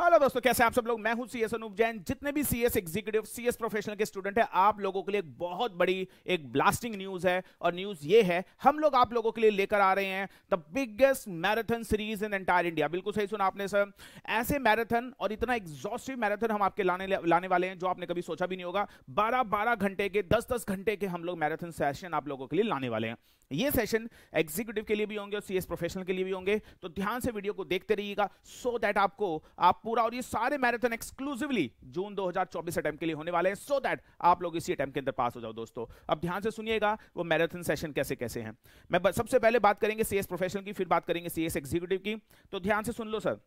hello दोस्तों कैसे आप सब लोग मैं हूं सीएस अनूप जैन जितने भी सीएस एग्जीक्यूटिव सीएस प्रोफेशनल के स्टूडेंट हैं आप लोगों के लिए बहुत बड़ी एक ब्लास्टिंग न्यूज है और न्यूज ये है हम लोग आप लोगों के लिए लेकर आ रहे हैं the biggest marathon series in entire India बिल्कुल सही सुना आपने सर ऐसे मैराथन और इतना एग्जॉस्टिव मैराथन हम आपके लाने लाने वाले हैं जो आपने कभी सोचा भी नहीं होगा बारह बारह घंटे के दस दस घंटे के हम लोग मैराथन सेशन आप लोगों के लिए लाने वाले हैं ये सेशन एग्जीक्यूटिव के लिए भी होंगे और सीएस प्रोफेशनल के लिए भी होंगे तो ध्यान से वीडियो को देखते रहिएगा सो दैट आपको आप पूरा और ये सारे मैराथन एक्सक्लूसिवली जून 2024 अटैम्प के लिए होने वाले हैं सो दैट आप लोग इसी अटैम्प के अंदर पास हो जाओ दोस्तों अब ध्यान से सुनिएगा वो मैराथन सेशन कैसे कैसे हैं मैं सबसे पहले बात करेंगे सीएस प्रोफेशनल की फिर बात करेंगे सीएस एग्जीक्यूटिव की तो ध्यान से सुन लो सर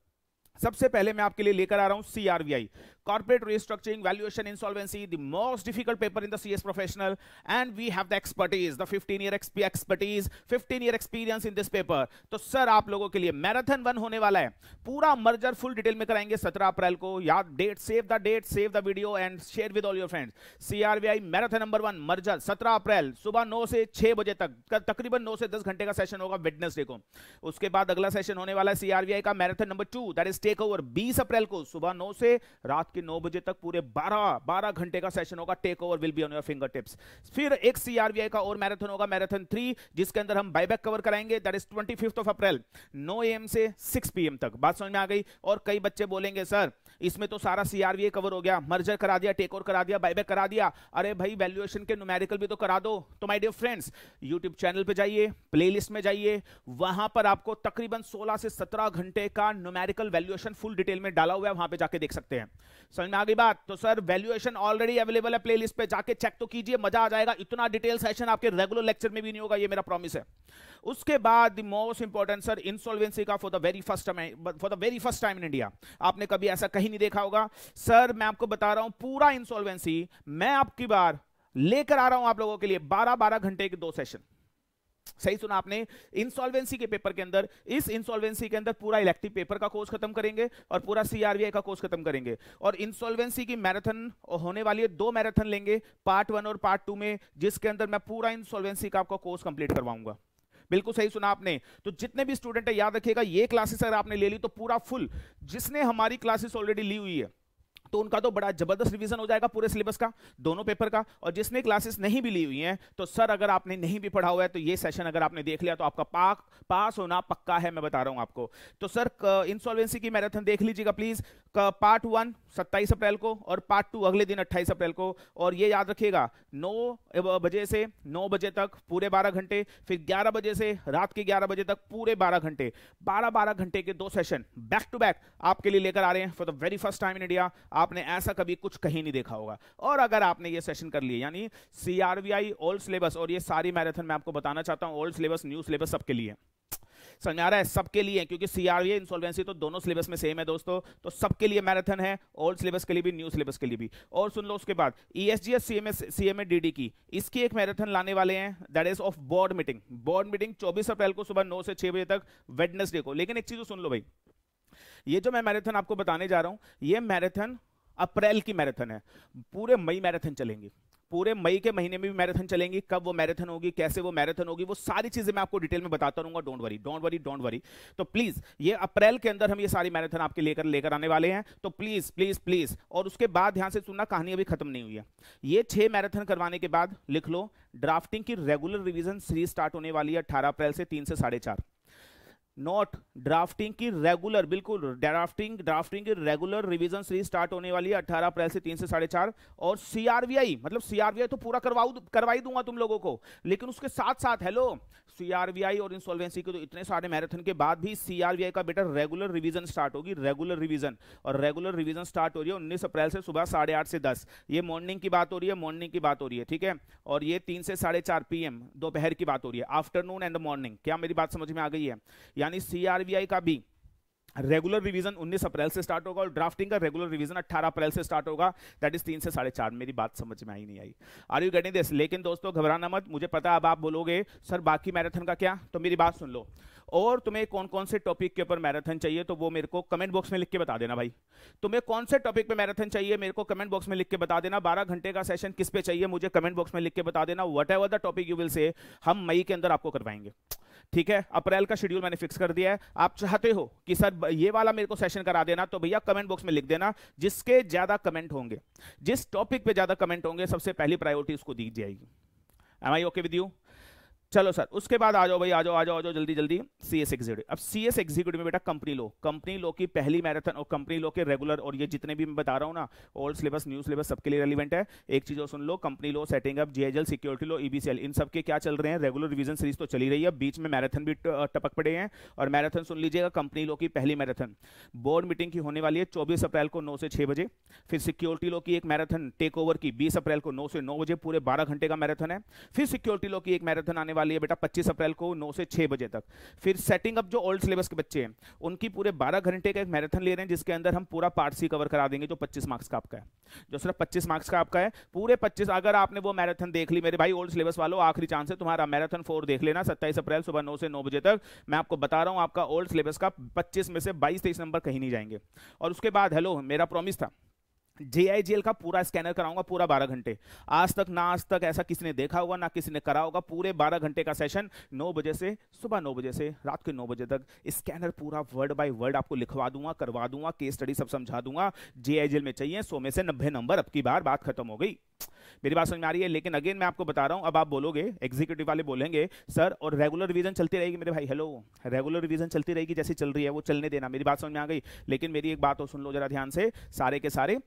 सबसे पहले मैं आपके लिए लेकर आ रहा हूं CRVI corporate restructuring valuation insolvency the most difficult paper in the CS professional and we have the expertise the 15 year exp expertise 15 year experience in this paper तो सर आप लोगों के लिए मैराथन वन होने वाला है पूरा मर्जर फुल डिटेल में कराएंगे 17 अप्रैल को याद date save the date save the video and share with all your friends CRVI marathon number one merger सत्रह अप्रैल सुबह नौ से छह बजे तक तकरीबन नौ से दस घंटे का सेशन होगा वेडनेसडे को उसके बाद अगला सेशन होने वाला है सीआरवीआई का marathon number two that is take over 20 अप्रैल को सुबह 9 से रात के 9 बजे तक पूरे 12 बारह घंटे का सेशन होगा take over will be on your finger tips फिर एक सीआरबीआई का और मैराथन होगा मैराथन थ्री जिसके अंदर हम बायबैक कवर कराएंगे that is twenty of April नौ एम से सिक्स पी तक बात समझ में आ गई और कई बच्चे बोलेंगे सर इसमें तो सारा सीआरवीए कवर हो गया मर्जर करा दिया टेक ओवर करा दिया बायबैक करा दिया अरे भाई वैल्यूएशन के न्यूमेरिकल भी तो करा दो तो my dear friends YouTube channel पे जाइए प्लेलिस्ट में जाइए वहां पर आपको तकरीबन 16 से 17 घंटे का न्यूमेरिकल वैल्यूएशन फुल डिटेल में डाला हुआ है वहां पर जाके देख सकते हैं समझ में आ गई बात तो सर वैल्यूएशन ऑलरेडी अवेलेबल है प्ले पे जाके चेक तो कीजिए मजा आ जाएगा इतना डिटेल सेशन आपके रेगुलर लेक्चर में भी नहीं होगा ये मेरा प्रॉमिस है उसके बाद मोस्ट इंपॉर्टेंट सर इंसॉल्वेंसी का for the very first time for the very first time in India आपने कभी ऐसा कहीं कभी नहीं देखा होगा सर मैं आपको बता रहा हूं पूरा इंसॉल्वेंसी मैं आपकी बार लेकर आ रहा हूं आप लोगों के लिए बारह बारह घंटे के दो सेशन सही सुना आपने इंसॉल्वेंसी के पेपर के अंदर इस इंसॉल्वेंसी के अंदर पूरा इलेक्टिव पेपर का कोर्स खत्म करेंगे और पूरा सीआरबीआई का कोर्स खत्म करेंगे और इंसॉल्वेंसी की मैराथन होने वाली है दो मैराथन लेंगे पार्ट वन और पार्ट टू में जिसके अंदर मैं पूरा इंसॉल्वेंसी का आपका कोर्स कंप्लीट करवाऊंगा बिल्कुल सही सुना आपने तो जितने भी स्टूडेंट है याद रखिएगा ये क्लासेस अगर आपने ले ली तो पूरा फुल जिसने हमारी क्लासेस ऑलरेडी ली हुई है तो उनका तो बड़ा जबरदस्त रिवीजन हो जाएगा पूरे सिलेबस का दोनों पेपर का और जिसने क्लासेस नहीं भी ली हुई हैं तो सर अगर आपने नहीं भी पढ़ा हुआ है तो ये सेशन अगर आपने देख लिया तो आपका पाक पास होना पक्का है मैं बता रहा हूँ आपको तो सर इंसॉल्वेंसी की मैराथन देख लीजिएगा प्लीज पार्ट वन सत्ताईस अप्रैल को और पार्ट टू अगले दिन अट्ठाईस अप्रैल को और ये याद रखिएगा नौ बजे से नौ बजे तक पूरे बारह घंटे फिर ग्यारह बजे से रात के ग्यारह बजे तक पूरे बारह घंटे बारह बारह घंटे के दो सेशन बैक टू बैक आपके लिए लेकर आ रहे हैं for the very first time in India आपने ऐसा कभी कुछ कहीं नहीं देखा होगा और अगर आपने ये सेशन कर लिए यानी सीआरबीआई ओल्ड सिलेबस और ये सारी मैराथन मैं आपको बताना चाहता हूँ ओल्ड सिलेबस न्यू सिलेबस सबके लिए समझ आ रहा है सबके लिए क्योंकि सीआरवी इंसॉल्वेंसी तो दोनों सिलेबस में सेम है दोस्तों तो सबके लिए मैराथन है ओल्ड सिलेबस के लिए भी न्यू सिलेबस के लिए भी और सुन लो उसके बाद E S G S C M S C M A D D की इसकी एक मैराथन लाने वाले हैं that is of board meeting board meeting चौबीस अप्रैल को सुबह नौ से छह बजे तक वेडनेसडे को लेकिन एक चीज तो सुन लो भाई ये जो मैं मैराथन आपको बताने जा रहा हूँ ये मैराथन अप्रैल की मैराथन है पूरे मई मैराथन चलेंगी पूरे मई के महीने में भी मैराथन चलेंगी कब वो मैराथन होगी कैसे वो मैराथन होगी वो सारी चीजें मैं आपको डिटेल में बताता रहूंगा don't worry don't worry don't worry तो प्लीज ये अप्रैल के अंदर हम ये सारी मैराथन आपके लेकर लेकर आने वाले हैं तो प्लीज प्लीज प्लीज और उसके बाद ध्यान से सुनना कहानी अभी खत्म नहीं हुई है ये छह मैराथन करवाने के बाद लिख लो ड्राफ्टिंग की रेगुलर रिविजन सीरीज स्टार्ट होने वाली है अठारह अप्रैल से तीन से साढ़े चार नॉट ड्राफ्टिंग की रेगुलर बिल्कुल ड्राफ्टिंग ड्राफ्टिंग की रेगुलर रिविजन सीरीज स्टार्ट होने वाली है अठारह अप्रैल से तीन से साढ़े चार और सीआरबीआई मतलब सीआरबीआई तो पूरा करवाऊ करवाई दूंगा तुम लोगों को लेकिन उसके साथ साथ हेलो सीआरबीआई और इंसॉल्वेंसी के तो इतने सारे मैराथन के बाद भी सीआरबीआई का बेटा रेगुलर रिविजन स्टार्ट होगी रेगुलर रिविजन और रेगुलर रिविजन स्टार्ट हो रही है उन्नीस अप्रैल से सुबह साढ़े आठ से दस ये मॉर्निंग की बात हो रही है मॉर्निंग की बात हो रही है ठीक है और ये तीन से साढ़े चार पीएम दोपहर की बात हो रही है आफ्टरनून एंड मॉर्निंग क्या मेरी बात समझ में आ गई है यानी यानी सीआरबीआई का भी रेगुलर रिवीजन 19 अप्रैल से स्टार्ट होगा और ड्राफ्टिंग का रेगुलर रिवीजन 18 अप्रैल से स्टार्ट होगा दैट इज तीन से साढ़े चार मेरी बात समझ में आई नहीं आई आर यू गेटिंग दिस लेकिन दोस्तों घबराना मत मुझे पता अब आप बोलोगे सर बाकी मैराथन का क्या तो मेरी बात सुन लो और तुम्हें कौन कौन से टॉपिक के ऊपर मैराथन चाहिए तो वो मेरे को कमेंट बॉक्स में लिख के बता देना भाई तुम्हें कौन से टॉपिक पे मैराथन चाहिए मेरे को कमेंट बॉक्स में लिख के बता देना बारह घंटे का सेशन किस पे चाहिए मुझे कमेंट बॉक्स में लिख के बता देना what the topic you will say हम मई के अंदर आपको करवाएंगे ठीक है अप्रैल का शेड्यूल मैंने फिक्स कर दिया है आप चाहते हो कि सर ये वाला मेरे को सेशन करा देना तो भैया कमेंट बॉक्स में लिख देना जिसके ज्यादा कमेंट होंगे जिस टॉपिक पे ज्यादा कमेंट होंगे सबसे पहली प्रायोरिटी उसको दी जाएगी am I okay with you चलो सर उसके बाद आ जाओ भाई आ जाओ आ जाओ आ जाओ जल्दी जल्दी सी एस एग्जीक्यूटिव अब सी एस एग्जीक्यूटिव में बेटा कंपनी लो कंपनी लो की पहली मैराथन और कंपनी लो के रेगुलर और ये जितने भी मैं बता रहा हूँ ना ओल्ड सिलेबस न्यू सिलेबस सबके लिए रेलिवेंट है एक चीज और सुन लो कंपनी लो सेटिंग अप जीएजएल सिक्योरिटी लो ईबीसीएल e इन सबके क्या चल रहे हैं रेगुलर रिविजन सीरीज तो चली रही है बीच में मैराथन भी टपक पड़े हैं और मैराथन सुन लीजिएगा कंपनी लो की पहली मैराथन बोर्ड मीटिंग की होने वाली है चौबीस अप्रैल को नौ से छह बजे फिर सिक्योरिटी लो की एक मैराथन टेक ओवर की बीस अप्रैल को नौ से नौ बजे पूरे बारह घंटे का मैराथन है फिर सिक्योरिटी लो की एक मैराथन आने वाली है बेटा 25 अप्रैल को 9 से 6 बजे तक फिर सेटिंग अप जो ओल्ड सिलेबस के बच्चे हैं उनकी पूरे 12 घंटे का एक मैराथन ले रहे हैं जिसके अंदर हम पूरा पार्ट सी कवर करा देंगे जो 25 मार्क्स का आपका है जो सिर्फ पच्चीस मार्क्स का आपका है पूरे पच्चीस अगर आपने वो मैराथन देख ली मेरे भाई ओल्ड सिलेबस वालों आखिरी चांस है तुम्हारा मैराथन फोर देख लेना सत्ताईस अप्रैल सुबह नौ से नौ बजे तक मैं आपको बता रहा हूँ आपका ओल्ड सिलेबस का पच्चीस में से बाईस तेईस नंबर कहीं नहीं जाएंगे और उसके बाद हेलो मेरा प्रॉमिस था जेआईजीएल का पूरा स्कैनर कराऊंगा पूरा बारह घंटे आज तक ना आज तक ऐसा किसी ने देखा होगा ना किसी ने करा होगा पूरे बारह घंटे का सेशन नौ बजे से सुबह नौ बजे से रात के नौ बजे तक स्कैनर पूरा वर्ड बाय वर्ड आपको लिखवा दूंगा करवा दूंगा केस स्टडी सब समझा दूंगा जेआईजीएल में चाहिए सो में से नब्बे नंबर अब की बार बात खत्म हो गई मेरी बात समझ में आ रही है लेकिन अगेन मैं आपको बता रहा हूँ अब आप बोलोगे एग्जीक्यूटिव वाले बोलेंगे सर और रेगुलर रिवीजन चलती रहेगी मेरे भाई हेलो रेगुलर रिवीजन चलती रहेगी जैसी चल रही है वो चलने देना मेरी बात समझ में आ गई लेकिन मेरी एक बात और सुन लो जरा ध्यान से सारे के सारे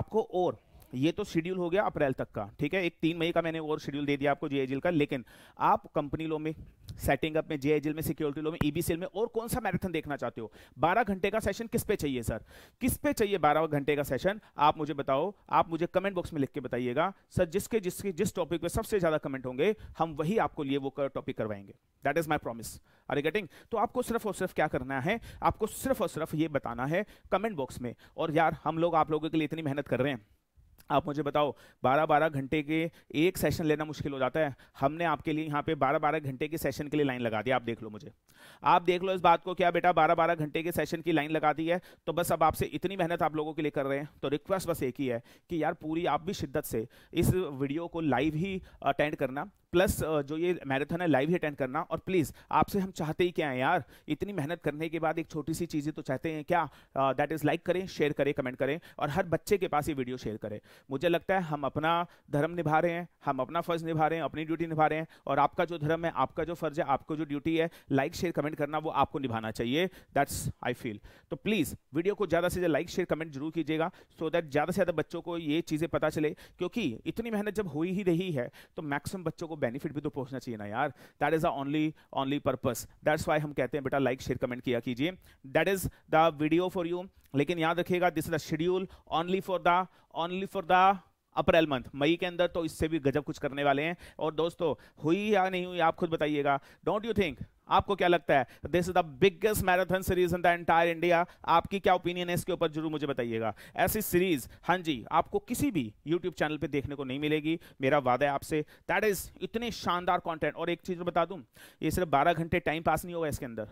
आपको और ये तो शेड्यूल हो गया अप्रैल तक का ठीक है एक तीन मई का मैंने और शेड्यूल दे दिया आपको जेएजीएल का लेकिन आप कंपनी लो में सेटिंग अप में जेएजीएल में सिक्योरिटी लो में ईबीसीएल e में और कौन सा मैराथन देखना चाहते हो बारह घंटे का सेशन किस पे चाहिए सर किस पे चाहिए बारह घंटे का सेशन आप मुझे बताओ आप मुझे कमेंट बॉक्स में लिख के बताइएगा सर जिसके जिसके जिस टॉपिक पे सबसे ज्यादा कमेंट होंगे हम वही आपको लिए वो टॉपिक करवाएंगे that is my promise are getting तो आपको सिर्फ और सिर्फ क्या करना है आपको सिर्फ और सिर्फ ये बताना है कमेंट बॉक्स में और यार हम लोग आप लोगों के लिए इतनी मेहनत कर रहे हैं आप मुझे बताओ 12-12 घंटे के एक सेशन लेना मुश्किल हो जाता है हमने आपके लिए यहाँ पे 12-12 घंटे के सेशन के लिए लाइन लगा दी आप देख लो मुझे आप देख लो इस बात को क्या बेटा 12-12 घंटे के सेशन की लाइन लगा दी है तो बस अब आपसे इतनी मेहनत आप लोगों के लिए कर रहे हैं तो रिक्वेस्ट बस एक ही है कि यार पूरी आप भी शिद्दत से इस वीडियो को लाइव ही अटेंड करना प्लस जो ये मैराथन है लाइव ही अटेंड करना और प्लीज़ आपसे हम चाहते ही क्या है यार इतनी मेहनत करने के बाद एक छोटी सी चीज़ें तो चाहते हैं क्या दैट इज़ लाइक करें शेयर करें कमेंट करें और हर बच्चे के पास ये वीडियो शेयर करें मुझे लगता है हम अपना धर्म निभा रहे हैं हम अपना फर्ज निभा रहे हैं अपनी ड्यूटी निभा रहे हैं और आपका जो धर्म है आपका जो फर्ज है आपको जो ड्यूटी है लाइक शेयर कमेंट करना वो आपको निभाना चाहिए दैट्स आई फील तो प्लीज़ वीडियो को ज़्यादा से ज़्यादा लाइक शेयर कमेंट जरूर कीजिएगा सो दैट ज़्यादा से ज़्यादा बच्चों को ये चीज़ें पता चले क्योंकि इतनी मेहनत जब हुई ही रही है तो मैक्सिमम बच्चों को बेनिफिट भी तो पहुंचना चाहिए ना यार that is only only purpose that's why हम कहते हैं बेटा लाइक शेयर कमेंट किया कीजिए that is the video for you लेकिन याद रखिएगा this is the schedule only for the only for the April month मई के अंदर तो इससे भी गजब कुछ करने वाले हैं और दोस्तों हुई या नहीं हुई आप खुद बताइएगा डोंट यू थिंक आपको क्या लगता है this is the biggest marathon series in the entire India आपकी क्या ओपिनियन है इसके ऊपर जरूर मुझे बताइएगा ऐसी सीरीज हाँ जी आपको किसी भी यूट्यूब चैनल पे देखने को नहीं मिलेगी मेरा वादा है आपसे दैट इज इतने शानदार कॉन्टेंट और एक चीज बता दूं ये सिर्फ बारह घंटे टाइम पास नहीं होगा इसके अंदर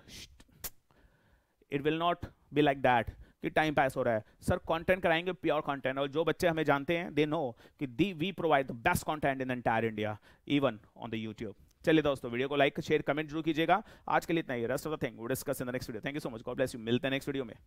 it will not be like that कि टाइम पास हो रहा है सर कंटेंट कराएंगे प्योर कंटेंट और जो बच्चे हमें जानते हैं दे नो कि the we provide the best content in entire India even on the YouTube चलिए दोस्तों वीडियो को लाइक शेयर कमेंट जरूर कीजिएगा आज के लिए इतना ही rest of the thing discuss in the next video thank you so much God bless you मिलते हैं नेक्स्ट वीडियो में